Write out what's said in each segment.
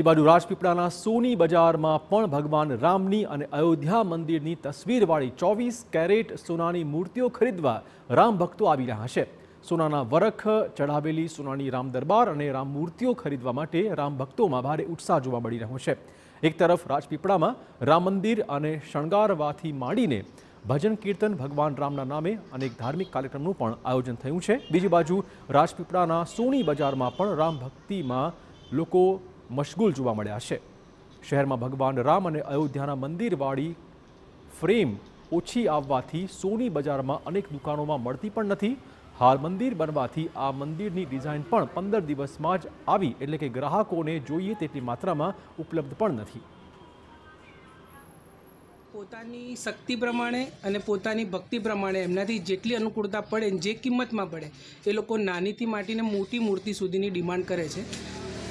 જે બાજુ રાજપીપળાના સોની બજારમાં પણ ભગવાન રામની અને અયોધ્યા મંદિરની તસવીરવાળી ચોવીસ કેરેટ સોનાની મૂર્તિઓ ખરીદવા રામ ભક્તો આવી રહ્યા છે સોનાના વરખ ચઢાવેલી સોનાની રામ દરબાર અને રામ મૂર્તિઓ ખરીદવા માટે રામ ભક્તોમાં ભારે ઉત્સાહ જોવા મળી રહ્યો છે એક તરફ રાજપીપળામાં રામ મંદિર અને શણગારવાથી માંડીને ભજન કીર્તન ભગવાન રામના નામે અનેક ધાર્મિક કાર્યક્રમનું પણ આયોજન થયું છે બીજી બાજુ રાજપીપળાના સોની બજારમાં પણ રામ ભક્તિમાં લોકો મશગુલ જોવા મળ્યા છે શહેરમાં ભગવાન રામ અને અયોધ્યાના મંદિરવાળી ફ્રેમ ઓછી આવવાથી સોની બજારમાં અનેક દુકાનોમાં મળતી પણ નથી હાલ મંદિર બનવાથી આ મંદિરની ડિઝાઇન પણ પંદર દિવસમાં જ આવી એટલે કે ગ્રાહકોને જોઈએ તેટલી માત્રામાં ઉપલબ્ધ પણ નથી પોતાની શક્તિ પ્રમાણે અને પોતાની ભક્તિ પ્રમાણે એમનાથી જેટલી અનુકૂળતા પડે જે કિંમતમાં પડે એ લોકો નાનીથી માટીને મોટી મૂર્તિ સુધીની ડિમાન્ડ કરે છે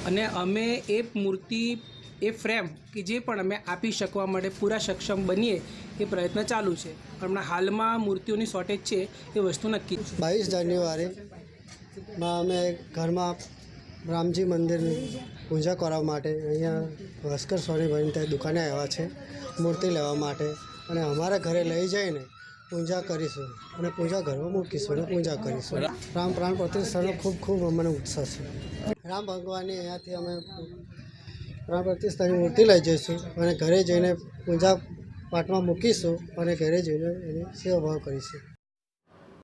અને અમે એ મૂર્તિ એ ફ્રેમ કે જે પણ અમે આપી શકવા માટે પૂરા સક્ષમ બનીએ એ પ્રયત્ન ચાલુ છે હમણાં હાલમાં મૂર્તિઓની શોર્ટેજ છે એ વસ્તુ નક્કી બાવીસ જાન્યુઆરીમાં અમે ઘરમાં રામજી મંદિરની પૂજા કરવા માટે અહીંયા ભાસ્કર સ્વામીભાઈની ત્યાં દુકાને આવ્યા છે મૂર્તિ લેવા માટે અને અમારા ઘરે લઈ જઈને પૂજા કરીશું અને પૂજા ઘરમાં મૂકીશું અને પૂજા કરીશું રામ પ્રાણ પ્રતિષ્ઠાનો ખૂબ ખૂબ અમને ઉત્સાહ છે રામ ભગવાનની અહીંયાથી અમે પ્રાણ પ્રતિષ્ઠાની મૂર્તિ લઈ જઈશું અને ઘરે જઈને પૂજા પાઠમાં મૂકીશું અને ઘરે જઈને એની સેવાભાવ કરીશું